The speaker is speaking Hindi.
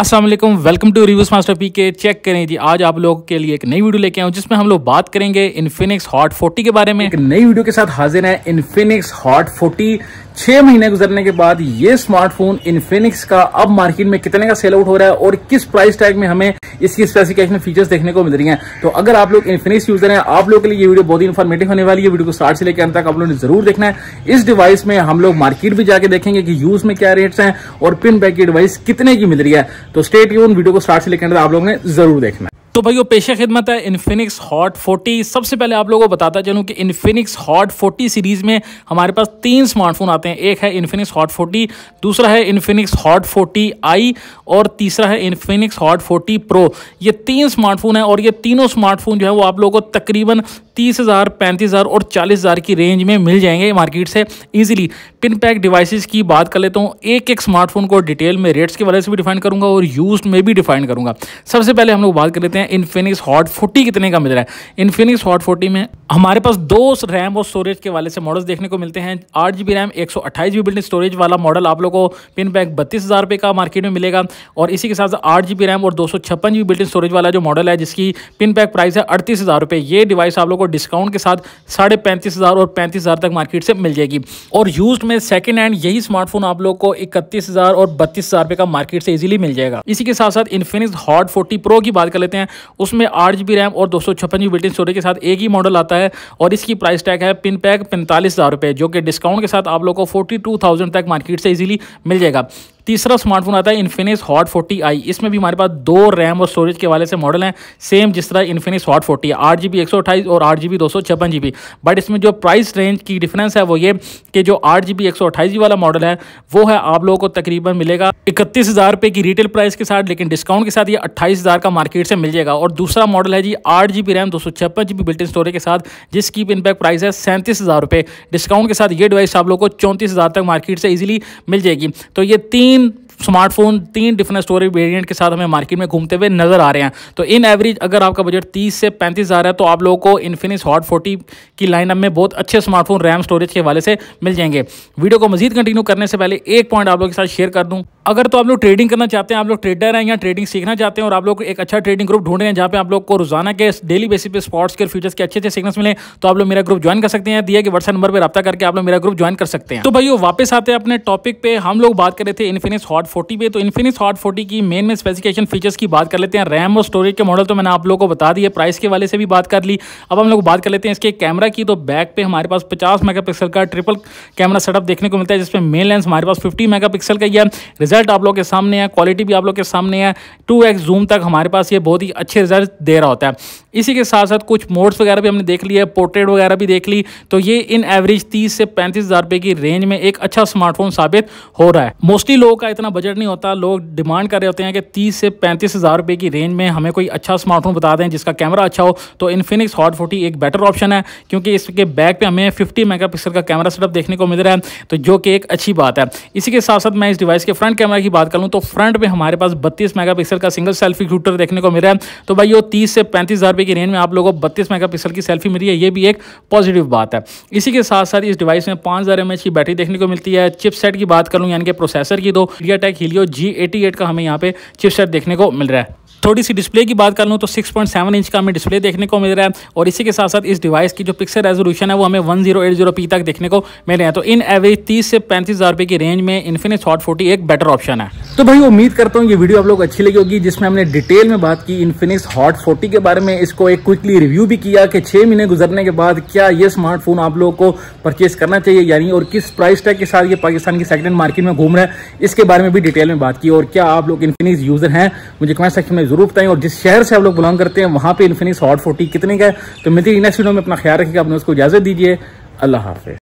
Aslam welcome to reviews master पी के चेक करें जी आज आप लोगों के लिए एक नई वीडियो लेके आऊँ जिसमें हम लोग बात करेंगे इन्फिनिक्स हॉट 40 के बारे में एक नई वीडियो के साथ हाजिर है इन्फिनिक्स हॉट 40 छह महीने गुजरने के बाद ये स्मार्टफोन इन्फिनिक्स का अब मार्केट में कितने का सेल आउट हो रहा है और किस प्राइस टैग में हमें इसकी स्पेसिफिकेशन फीचर्स देखने को मिल रही हैं तो अगर आप लोग इन्फिनिक्स यूजर हैं आप लोगों के लिए ये वीडियो बहुत ही इन्फॉर्मेटिव होने वाली है वीडियो को स्टार्ट से लेकर अंत तक आप लोगों ने जरूर देखना है इस डिवाइस में हम लोग मार्केट भी जाके देखेंगे कि यूज में क्या रेट्स हैं और पिन बैक की डिवाइस कितने की मिल रही है तो स्टेट यून वीडियो को स्टार्ट से लेकर आप लोगों ने जरूर देखना तो भाई वो पेशे खिदमत है इन्फिनिक्स हॉट 40 सबसे पहले आप लोगों को बताता चलूँ कि इन्फिनिक्स हॉट 40 सीरीज़ में हमारे पास तीन स्मार्टफोन आते हैं एक है इन्फिनिक्स हॉट 40 दूसरा है इन्फिनिक्स हॉट 40 आई और तीसरा है इन्फिनिक्स हॉट 40 प्रो ये तीन स्मार्टफोन है और ये तीनों स्मार्टफोन जो है वो आप लोगों को तकरीबन तीस हज़ार पैंतीस हज़ार और चालीस हज़ार की रेंज में मिल जाएंगे मार्केट से ईजिली पिन पैक डिवाइसिस की बात कर लेता हूँ एक एक स्मार्टफोन को डिटेल में रेट्स के वाले से भी डिफाइन करूँगा और यूज में भी डिफाइन करूँगा सबसे पहले हम लोग बात कर लेते हैं हैं इनफिनिक्स हॉट फोर्टी कितने का मिल रहा है इनफिनिक्स हॉट फोर्टी में हमारे पास दो रैम और स्टोरेज के वाले से मॉडल्स देखने को मिलते हैं आठ जी बी रैम एक सौ अट्ठाईस जी बी स्टोरेज वाला मॉडल आप लोगों को पिन पैक बत्तीस हज़ार रुपये का मार्केट में मिलेगा और इसी के साथ आठ जी बी रैम और दो सौ छप्पन जी बी स्टोरेज वाला जो मॉडल है जिसकी पिन पैक प्राइस है अड़तीस हज़ार रुपये ये डिवाइस आप लोगों को डिस्काउंट के साथ साढ़े पैंतीस हज़ार और पैंतीस हज़ार तक मार्केट से मिल जाएगी और यूज में सेकेंड हैंड यही स्मार्टफोन आप लोग को इकतीस हज़ार और बत्तीस हज़ार रुपये का मार्केट से इजीली मिल जाएगा इसी के साथ साथ इन्फिनिक्स हॉट फोर्टी प्रो की बात कर लेते हैं उसमें आठ जी रैम और दो सौ छप्पन जी स्टोरेज के साथ एक ही मॉडल आता है और इसकी प्राइस टैग है पिन पैक पैंतालीस हज़ार रुपये जो कि डिस्काउंट के साथ आप लोग को फोर्टी टू थाउजेंड तक मार्केट से इजीली मिल जाएगा तीसरा स्मार्टफोन आता है इन्फिनिक्स हॉट फोर्टी आई इसमें भी हमारे पास दो रैम और स्टोरेज के वाले से मॉडल हैं सेम जिस तरह इन्फिनिक्स हॉट फोर्टी है आठ जी बी एक सौ अट्ठाईस और आठ जी बी दो सौ छप्पन जी बी बट इसमें जो प्राइस रेंज की डिफरेंस है वो ये कि जो आठ जी बी एक सौ अट्ठाईस जी वाला मॉडल है वो है आप लोगों को तकरीबन मिलेगा इकतीस हज़ार रुपये की रिटेल प्राइस के साथ लेकिन डिस्काउंट के साथ ये अट्ठाईस हज़ार का मार्केट से मिल जाएगा और दूसरा मॉडल है जी आठ जी बी रैम दो सौ छप्पन जी बी बिल्टिन स्टोरेज के साथ जिसकी इनपैक्ट प्राइस है सैंतीस हज़ार रुपये डिस्काउंट के साथ ये डिवाइस आप लोग को चौंतीस हज़ार तक मार्केट से ईजिली मिल जाएगी तो ये तीन तीन स्मार्टफोन तीन डिफरेंट स्टोरेज वेरिएंट के साथ हमें मार्केट में घूमते हुए नजर आ रहे हैं तो इन एवरेज अगर आपका बजट 30 से पैंतीस हज़ार है तो आप लोगों को इन्फिनिक्स हॉट 40 की लाइनअप में बहुत अच्छे स्मार्टफोन रैम स्टोरेज के हवाले से मिल जाएंगे वीडियो को मजीद कंटिन्यू करने से पहले एक पॉइंट आप लोगों के साथ शेयर कर दूँ अगर तो आप लोग ट्रेडिंग करना चाहते हैं आप लोग ट्रेडर हैं या ट्रेडिंग सीखना चाहते हैं और आप लोग एक अच्छा ट्रेडिंग ग्रुप ढूंढ रहे हैं जहाँ पे आप लोग को रोजाना के डेली बेसिस पे स्पॉट्स के फ्यूचर्स के अच्छे अच्छे सिग्नल्स मिले तो आप लोग मेरा ग्रुप ज्वाइन कर सकते हैं दिया कि व्हाट्सएप नंबर पर रब्ता करके आप लोग मेरा ग्रुप ज्वाइन कर सकते हैं तो भाई वापस आते हैं अपने टॉपिक पे हम लोग बात कर रहे थे इन्फिनिक्स हॉट फोर्टी पे तो इन्फिनिक्स हॉट फोर्टी की मेन में स्पेसिफिकेशन फीचर्स की बात कर लेते हैं रैम और स्टोरेज के मॉडल तो मैंने आप लोगों को बता दिए प्राइस के वाले से भी बात कर ली अब हम लोग बात कर लेते हैं इसके कैमरा की तो बैक पे हमारे पास पचास मेगा का ट्रिपल कैमरा सेटअप देखने को मिलता है जिसमें मेन लेंस हमारे पास फिफ्टी मेगा का है रिजल्ट रिजल्ट आप लोग के सामने है क्वालिटी भी आप लोग के सामने है टू एक्स जूम तक हमारे पास ये बहुत ही अच्छे रिजल्ट दे रहा होता है इसी के साथ साथ कुछ मोड्स वगैरह भी हमने देख लिया है पोर्ट्रेट वगैरह भी देख ली तो ये इन एवरेज तीस से पैंतीस हज़ार रुपये की रेंज में एक अच्छा स्मार्टफोन साबित हो रहा है मोस्टली लोगों का इतना बजट नहीं होता लोग डिमांड कर रहे होते हैं कि तीस से पैंतीस हज़ार रुपए की रेंज में हमें कोई अच्छा स्मार्टफोन बता दें जिसका कैमरा अच्छा हो तो इन्फिनिक्स हॉट फोर्टी एक बेटर ऑप्शन है क्योंकि इसके बैक पर हमें फिफ्टी मेगा का कैमरा सेटअप देखने को मिल रहा है तो जो कि एक अच्छी बात है इसी के साथ साथ मैं इस डिवाइस के फ्रंट कैमरा की बात कर लूँ तो फ्रंट में हमारे पास बत्तीस मेगा का सिंगल सेल्फी शूटर देखने को मिल रहा है तो भाई वो तीस से पैंतीस हज़ार रुपये की रेंज में आप लोगों को बत्तीस मेगा की सेल्फी मिली है ये भी एक पॉजिटिव बात है इसी के साथ साथ इस डिवाइस में पाँच हज़ार एम की बैटरी देखने को मिलती है चिपसेट की बात करूँ यानी कि प्रोसेसर की दो मीडिया टेक हिलियो जी का हमें यहाँ पे चिपसेट देखने को मिल रहा है थोड़ी सी डिस्प्ले की बात कर लूँ तो 6.7 इंच का हमें डिस्प्ले देखने को मिल रहा है और इसी के साथ साथ इस डिवाइस की जो पिक्सल रेजोल्यूशन है वो हमें वन जीरो तक देखने को मिल रहे हैं तो इन एवरेज तीस से पैंतीस हज़ार रुपये की रेंज में इन्फिनिक्स हॉट फोर्टी एक बेटर ऑप्शन है तो भाई उम्मीद करता हूँ ये वीडियो आप लोग अच्छी लगी होगी जिसमें हमने डिटेल में बात की इन्फिनिक्स हॉट फोर्टी के बारे में इसको एक क्विकली रिव्यू भी किया कि छः महीने गुजरने के बाद क्या ये स्मार्टफोन आप लोगों को परचेज करना चाहिए यानी और किस प्राइस टैग के साथ ये पाकिस्तान की सेकेंड मार्केट में घूम रहा है इसके बारे में भी डिटेल में बात की और क्या आप लोग इन्फिनिक्स यूजर हैं मुझे कमेंट सेक्शन में जरूर बताएं और जिस शहर से आप लोग बिलोंग करते हैं वहां पे इन्फिनिक्स हॉट फोर्टी कितने का है तो मिलती नेक्स्ट वीडियो में अपना ख्याल रखिएगा अपने उसको इजाजत दीजिए अल्लाह हाफि